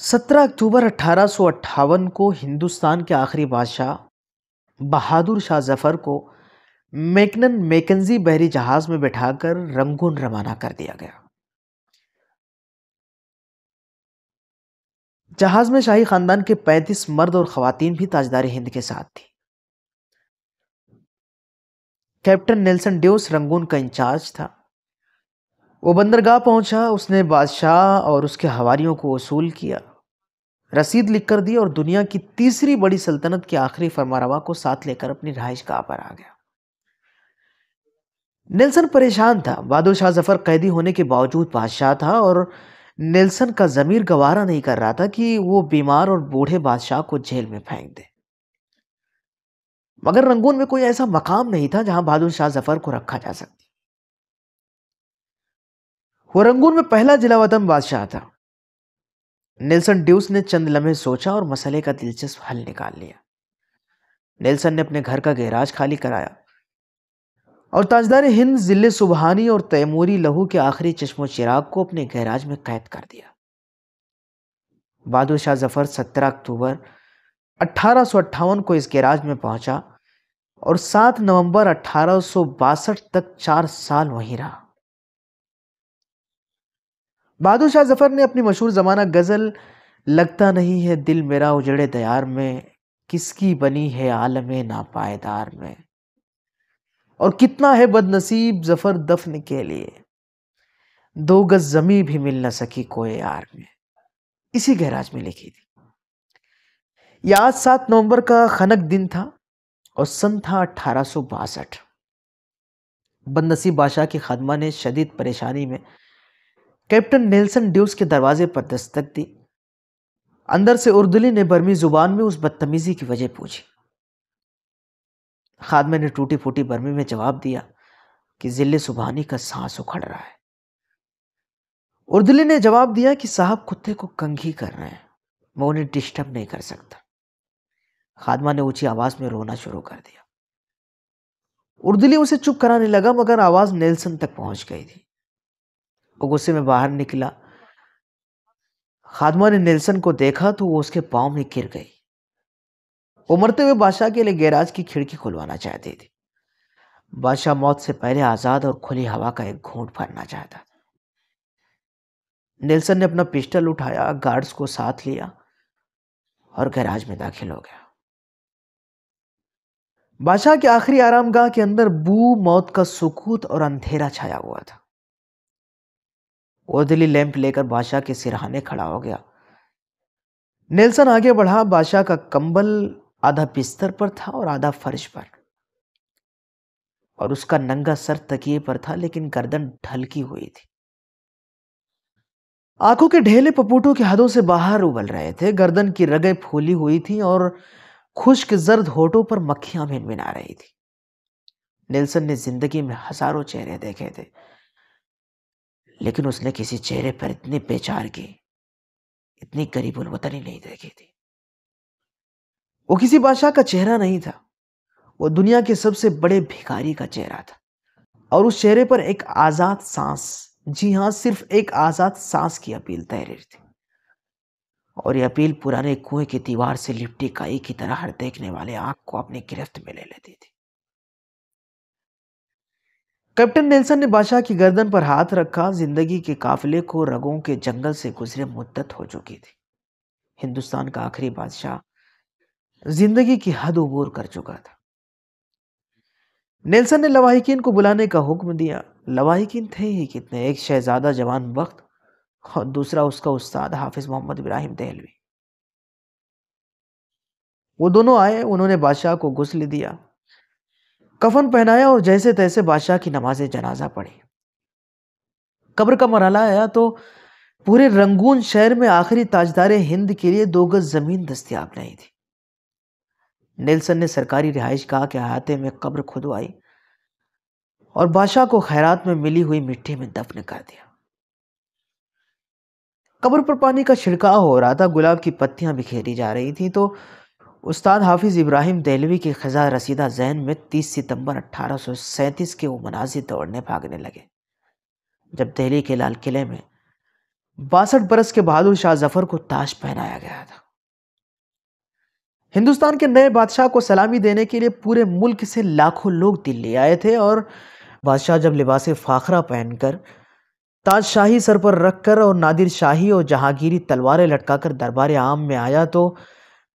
सत्रह अक्टूबर अट्ठारह को हिंदुस्तान के आखिरी बादशाह बहादुर शाह जफ़र को मेकनन मेकनजी बहरी जहाज़ में बैठाकर रंगून रवाना कर दिया गया जहाज़ में शाही ख़ानदान के 35 मर्द और खातन भी ताजदार हिंद के साथ थी कैप्टन नेल्सन ड्यूस रंगून का इंचार्ज था वो बंदरगाह पहुंचा उसने बादशाह और उसके हवारियों को वसूल किया रसीद लिख कर दी और दुनिया की तीसरी बड़ी सल्तनत के आखिरी फरमारवा को साथ लेकर अपनी रहाइश गाह पर आ गया नेल्सन परेशान था बहादुर शाह जफर कैदी होने के बावजूद बादशाह था और नेल्सन का ज़मीर गवारा नहीं कर रहा था कि वो बीमार और बूढ़े बादशाह को जेल में फेंक दे मगर रंगून में कोई ऐसा मकाम नहीं था जहां बहादुर शाह जफर को रखा जा सकता हुरंगून में पहला जिलावतन बादशाह था नेल्सन ड्यूस ने चंद लम्हे सोचा और मसले का दिलचस्प हल निकाल लिया नेल्सन ने अपने घर का गैराज खाली कराया और ताजदार हिंद जिले सुबहानी और तैमूरी लहू के आखिरी चश्मो चिराग को अपने गैराज में कैद कर दिया बहादुर शाह जफर 17 अक्टूबर अट्ठारह को इस गैराज में पहुंचा और 7 नवंबर अठारह तक चार साल वहीं रहा बहादुर शाह जफ़र ने अपनी मशहूर ज़माना गज़ल लगता नहीं है दिल मेरा उजड़े दयार में किसकी बनी है आलम नापायदार में और कितना है बदनसीब जफ़र दफन के लिए दो गज जमी भी मिल न सकी कोई यार में इसी गैराज में लिखी थी यह आज सात नवंबर का खनक दिन था और सन था अठारह सौ बासठ बदनसीब बादशाह की खदमा ने शदीद परेशानी में कैप्टन नेल्सन ड्यूस के दरवाजे पर दस्तक दी अंदर से उर्दुली ने बर्मी जुबान में उस बदतमीजी की वजह पूछी खादमे ने टूटी फूटी बर्मी में जवाब दिया कि जिले सुबहानी का सांस उखड़ रहा है उर्दुली ने जवाब दिया कि साहब कुत्ते को कंघी कर रहे हैं मैं उन्हें डिस्टर्ब नहीं कर सकता खादमा ने ऊंची आवाज में रोना शुरू कर दिया उर्दुली उसे चुप कराने लगा मगर आवाज नेल्सन तक पहुंच गई थी और गुस्से में बाहर निकला खादमा ने नेल्सन को देखा तो वो उसके पाँव में गिर गई वो मरते हुए बादशाह के लिए गैराज की खिड़की खुलवाना चाहती थी बादशाह मौत से पहले आज़ाद और खुली हवा का एक घूंट भरना चाहता था नेल्सन ने अपना पिस्टल उठाया गार्ड्स को साथ लिया और गैराज में दाखिल हो गया बादशाह के आखिरी आरामगाह के अंदर बू मौत का सुकूत और अंधेरा छाया हुआ था ओदली लैंप लेकर बादशाह के सिरहाने खड़ा हो गया नेल्सन आगे बढ़ा बादशाह का कंबल आधा बिस्तर पर था और आधा फर्श पर और उसका नंगा सर तकिए पर था लेकिन गर्दन ढलकी हुई थी आंखों के ढेले पपूटों के हाथों से बाहर उबल रहे थे गर्दन की रगें फूली हुई थी और खुश्क जर्द होठों पर मक्खियां आ रही थी नेल्सन ने जिंदगी में हजारों चेहरे देखे थे लेकिन उसने किसी चेहरे पर इतनी बेचार की इतनी गरीब उलवतनी नहीं देखी थी वो किसी बादशाह का चेहरा नहीं था वो दुनिया के सबसे बड़े भिखारी का चेहरा था और उस चेहरे पर एक आजाद सांस जी हाँ सिर्फ एक आजाद सांस की अपील तैर रही थी और यह अपील पुराने कुएं की दीवार से लिपटी काई की तरह हर देखने वाले आंख को अपनी गिरफ्त में ले लेती थी कैप्टन नेल्सन ने बादशाह की गर्दन पर हाथ रखा जिंदगी के काफिले को रगों के जंगल से गुजरे मुद्दत हो चुकी थी हिंदुस्तान का आखिरी बादशाह जिंदगी की हद उबूर कर चुका था नेल्सन ने लवाहिकीन को बुलाने का हुक्म दिया लवाहिकीन थे ही कितने एक शहजादा जवान वक्त और दूसरा उसका उस्ताद हाफिज मोहम्मद इब्राहिम दहलवी वो दोनों आए उन्होंने बादशाह को घुसल दिया कफन पहनाया और जैसे तैसे बादशाह की नमाज जनाजा पढ़ी कब्र का मरला आया तो पूरे रंगून शहर में आखिरी ताजदार हिंद के लिए दो गज ज़मीन दस्तियाब नहीं थी नेल्सन ने सरकारी रिहाइश कहा कि अहाते में कब्र खुदवाई और बादशाह को खैरात में मिली हुई मिट्टी में दफन कर दिया कब्र पर पानी का छिड़काव हो रहा था गुलाब की पत्तियां बिखेरी जा रही थी तो उस्ताद हाफिज़ इब्राहिम दहलवी के खजा रसीदा जहन में 30 सितंबर 1837 के वो मनाजिर दौड़ने भागने लगे जब दिल्ली के लाल किले में बासठ बरस के बहादुर शाह जफर को ताश पहनाया गया था हिंदुस्तान के नए बादशाह को सलामी देने के लिए पूरे मुल्क से लाखों लोग दिल्ली आए थे और बादशाह जब लिबास फाखरा पहनकर ताजशाही सर पर रखकर और नादिर शाही और जहांगीरी तलवारें लटकाकर दरबार आम में आया तो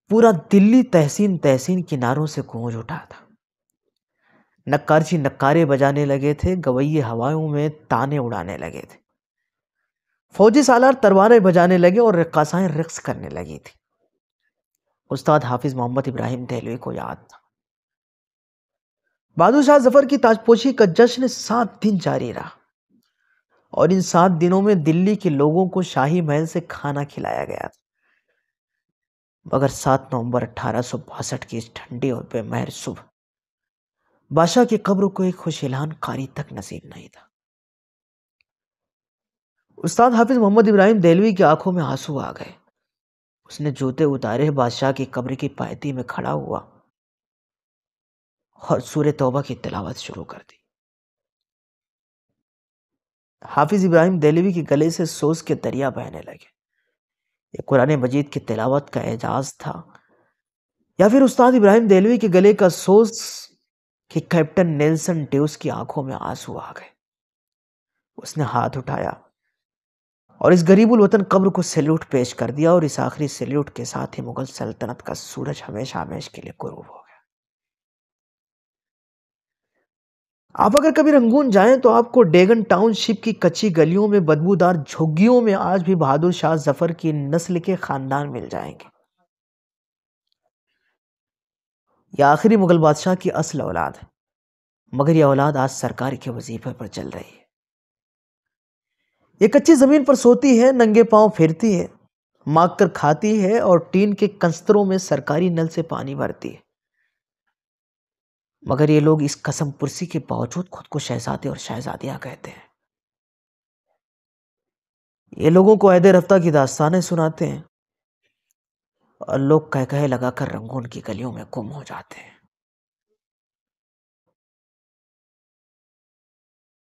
पूरा दिल्ली तहसीन तहसीन किनारों से गूंज उठा था नक्कारची नक्कारे बजाने लगे थे गवैये हवाओं में ताने उड़ाने लगे थे फौजी सालार तरवारें बजाने लगे और रक्कासाएं रिक्स करने लगी थी उस्ताद हाफिज मोहम्मद इब्राहिम दहलवी को याद था बहादुर शाह जफर की ताजपोशी का जश्न सात दिन जारी रहा और इन सात दिनों में दिल्ली के लोगों को शाही महल से खाना खिलाया गया था मगर सात नवंबर अठारह की इस ठंडी और बेमहर सुबह बादशाह की कब्र को एक खुशेलान कारी तक नसीब नहीं था उस्ताद हाफिज मोहम्मद इब्राहिम देलवी की आंखों में आंसू आ गए उसने जूते उतारे बादशाह की कब्र की पायती में खड़ा हुआ और सूर्य तौबा की तलावत शुरू कर दी हाफिज इब्राहिम देलवी के गले से सोच के दरिया बहने लगे ये कुरान मजीद की तिलावत का एजाज़ था या फिर उस्ताद इब्राहिम देलवी के गले का सोच कि कैप्टन नेल्सन ट्यूस की आंखों में आंसू आ गए उसने हाथ उठाया और इस गरीबुल वतन कब्र को सैल्यूट पेश कर दिया और इस आखिरी सैल्यूट के साथ ही मुगल सल्तनत का सूरज हमेशा हमेश के लिए गुरूब हो गया आप अगर कभी रंगून जाएं तो आपको डेगन टाउनशिप की कच्ची गलियों में बदबूदार झुग्गियों में आज भी बहादुर शाह जफर की नस्ल के खानदान मिल जाएंगे यह आखिरी मुगल बादशाह की असल औलाद है मगर यह औलाद आज सरकार के वजीफे पर चल रही है ये कच्ची ज़मीन पर सोती है नंगे पांव फिरती है मांग कर खाती है और टीन के कंस्तरों में सरकारी नल से पानी भरती है मगर ये लोग इस कसम पुरसी के बावजूद खुद को शहजादे और शहजादियाँ कहते हैं ये लोगों को ऐद रफ्ता की दास्तानें सुनाते हैं और लोग कह कहे लगाकर रंगून की गलियों में गुम हो जाते हैं